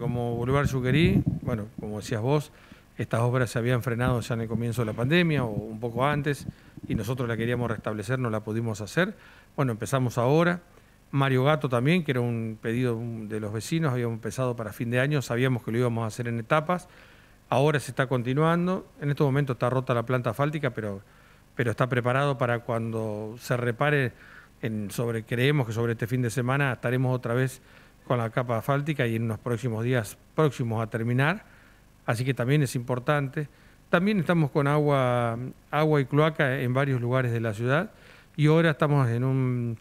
Como Boulevard Yuquerí, bueno, como decías vos, estas obras se habían frenado ya en el comienzo de la pandemia o un poco antes y nosotros la queríamos restablecer, no la pudimos hacer. Bueno, empezamos ahora. Mario Gato también, que era un pedido de los vecinos, habíamos empezado para fin de año, sabíamos que lo íbamos a hacer en etapas. Ahora se está continuando. En este momento está rota la planta asfáltica, pero, pero está preparado para cuando se repare, sobre, creemos que sobre este fin de semana estaremos otra vez con la capa asfáltica y en unos próximos días próximos a terminar, así que también es importante. También estamos con agua, agua y cloaca en varios lugares de la ciudad y ahora estamos en un,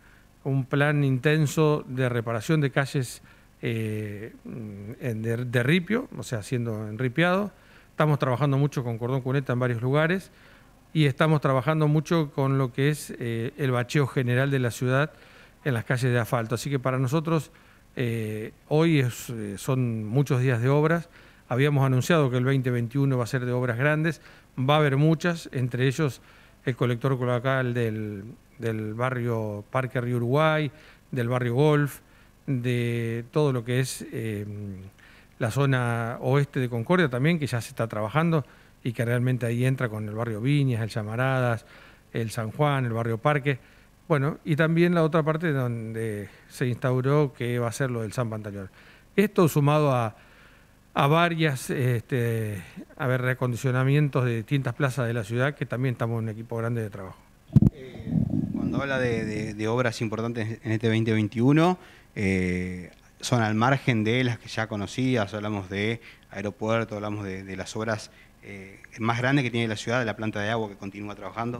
plan intenso de reparación de calles eh, de, ripio, o sea, siendo enripiado. Estamos trabajando mucho con cordón cuneta en varios lugares y estamos trabajando mucho con lo que es eh, el bacheo general de la ciudad en las calles de asfalto. Así que para nosotros eh, hoy eh, son muchos días de obras. Habíamos anunciado que el 2021 va a ser de obras grandes. Va a haber muchas, entre ellos el colector cloacal del, barrio Parque Río Uruguay, del barrio Golf, de todo lo que es em, la zona oeste de Concordia también, que ya se está trabajando y que realmente ahí entra con el barrio Viñas, el Llamaradas, el San Juan, el barrio Parque. Bueno, y también la otra parte donde se instauró que va a ser lo del San Pantaleón. Esto sumado a, a varias este, a ver, reacondicionamientos de distintas plazas de la ciudad, que también estamos en un equipo grande de trabajo. Eh, cuando habla de, obras importantes en este 2021, eh, son al margen de las que ya conocías, hablamos de aeropuerto, hablamos de, las obras eh, más grandes que tiene la ciudad, de la planta de agua que continúa trabajando.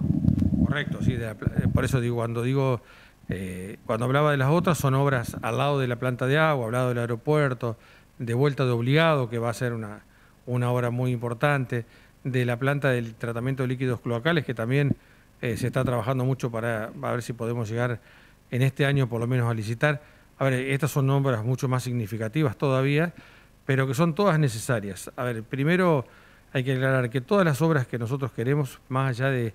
Correcto, sí. Eh, por eso digo, cuando digo, eh, cuando hablaba de las otras, son obras al lado de la planta de agua, al lado del aeropuerto, de vuelta de obligado, que va a ser una, una obra muy importante, de la planta del tratamiento de líquidos cloacales, que también eh, se está trabajando mucho para ver si podemos llegar en este año por lo menos a licitar. A ver, estas son obras mucho más significativas todavía, pero que son todas necesarias. A ver, primero hay que aclarar que todas las obras que nosotros queremos, más allá de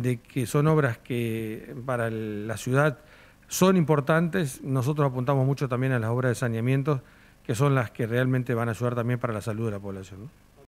de que son obras que para la ciudad son importantes. Nosotros apuntamos mucho también a las obras de saneamiento, que son las que realmente van a ayudar también para la salud de la población.